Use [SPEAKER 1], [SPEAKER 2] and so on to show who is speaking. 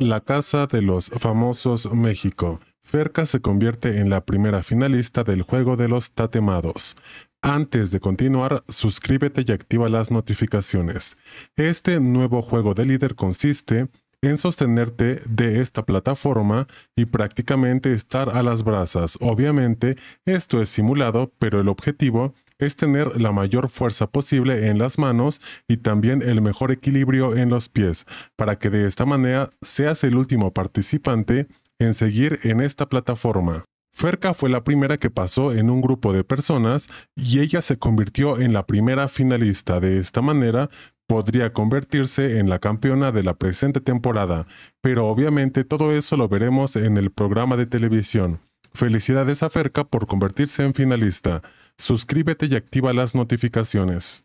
[SPEAKER 1] La Casa de los Famosos México. Ferca se convierte en la primera finalista del Juego de los Tatemados. Antes de continuar, suscríbete y activa las notificaciones. Este nuevo juego de líder consiste en sostenerte de esta plataforma y prácticamente estar a las brasas. Obviamente, esto es simulado, pero el objetivo es tener la mayor fuerza posible en las manos y también el mejor equilibrio en los pies, para que de esta manera seas el último participante en seguir en esta plataforma. Ferca fue la primera que pasó en un grupo de personas y ella se convirtió en la primera finalista. De esta manera, podría convertirse en la campeona de la presente temporada, pero obviamente todo eso lo veremos en el programa de televisión. Felicidades a Ferca por convertirse en finalista. Suscríbete y activa las notificaciones.